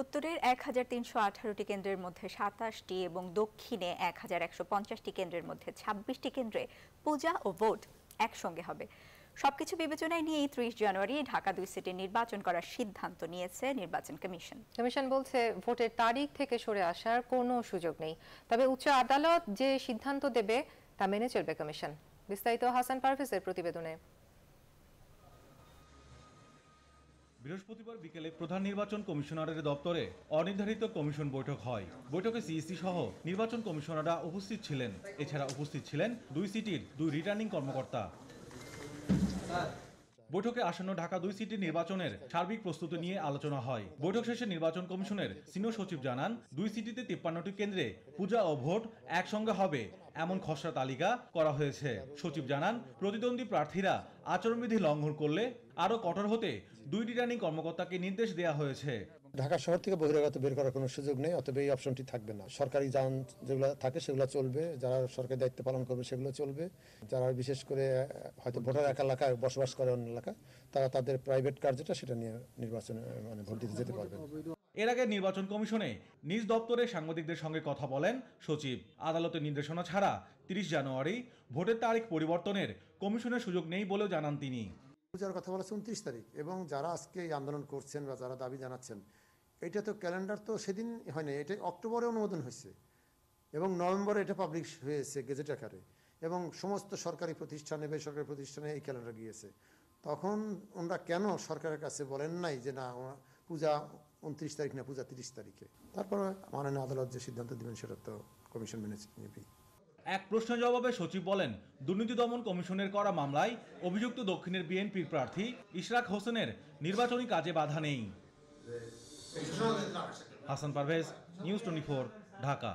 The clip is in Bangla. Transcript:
উত্তরের এক হাজার তিনশো আঠারোটি কেন্দ্রের মধ্যে সাতাশটি এবং দক্ষিণে এক হাজার একশো পঞ্চাশটি কেন্দ্রের মধ্যে ছাব্বিশটি কেন্দ্রে পূজা ও ভোট একসঙ্গে হবে সবকিছু বিবেচনায় নিয়েই ত্রিশ জানুয়ারি ঢাকা দুই সিটি নির্বাচন করার সিদ্ধান্ত নিয়েছে নির্বাচন কমিশন কমিশন বলছে ভোটের তারিখ থেকে সরে আসার কোনো সুযোগ নেই তবে উচ্চ আদালত যে সিদ্ধান্ত দেবে তা মেনে চলবে কমিশন বিস্তারিত হাসান পারভেজের প্রতিবেদনে বৃহস্পতিবার বিকেলে প্রধান নির্বাচন কমিশনারের দপ্তরে অনির্ধারিত কমিশন বৈঠক হয় বৈঠকে সিইসি সহ নির্বাচন কমিশনাররা উপস্থিত ছিলেন এছাড়া উপস্থিত ছিলেন দুই সিটির দুই রিটার্নিং কর্মকর্তা বৈঠকে আসন্ন ঢাকা দুই সিটি নির্বাচনের সার্বিক প্রস্তুতি নিয়ে আলোচনা হয় বৈঠক শেষে নির্বাচন কমিশনের সিনিয়র সচিব জানান দুই সিটিতে তিপ্পান্নটি কেন্দ্রে পূজা ও ভোট একসঙ্গে হবে এমন খসড়া তালিকা করা হয়েছে সচিব জানান প্রতিদ্বন্দ্বী প্রার্থীরা আচরণবিধি লঙ্ঘন করলে আরো কঠোর হতে দুই রিটার্নিং কর্মকর্তাকে নির্দেশ দেওয়া হয়েছে ঢাকা শহর থেকে বহিরাগত বের করার কোনো সুযোগ নেই অতএব এই অপশনটি থাকবে না সরকারি যান যেগুলো থাকে সেগুলো চলবে যারা সরকারি দায়িত্ব পালন করবে সেগুলো চলবে যারা বিশেষ করে হয়তো ভোটার একা এলাকায় বসবাস করে অন্য এলাকা তারা তাদের প্রাইভেট কার্যটা যেটা সেটা নিয়ে নির্বাচনে মানে ভোট দিতে যেতে পারবে এর আগে নির্বাচন কমিশনে নিজ দপ্তরে সাংবাদিকদের সঙ্গে কথা বলেন সচিব আদালতের নির্দেশনা ছাড়া তিরিশ জানুয়ারি ভোটের তারিখ পরিবর্তনের কমিশনের সুযোগ নেই বলেও জানান তিনি পূজার কথা বলেছে উনত্রিশ তারিখ এবং যারা আজকে এই আন্দোলন করছেন বা যারা দাবি জানাচ্ছেন এটা তো ক্যালেন্ডার তো সেদিন হয়নি এটা অক্টোবরে অনুমোদন হয়েছে এবং নভেম্বরে এটা পাবলিশ হয়েছে গেজেট আকারে এবং সমস্ত সরকারি প্রতিষ্ঠানে বেসরকারি প্রতিষ্ঠানে এই ক্যালেন্ডার গিয়েছে তখন ওনারা কেন সরকারের কাছে বলেন নাই যে না পূজা উনত্রিশ তারিখ না পূজা তিরিশ তারিখে তারপরে মাননীয় আদালত যে সিদ্ধান্ত দিবেন সেটা তো কমিশন মেনে নেবেই এক প্রশ্নের জবাবে সচিব বলেন দুর্নীতি দমন কমিশনের করা মামলায় অভিযুক্ত দক্ষিণের বিএনপির প্রার্থী ইশরাক হোসেনের নির্বাচনী কাজে বাধা নেই হাসান পারভেজ নিউজ টোয়েন্টি ঢাকা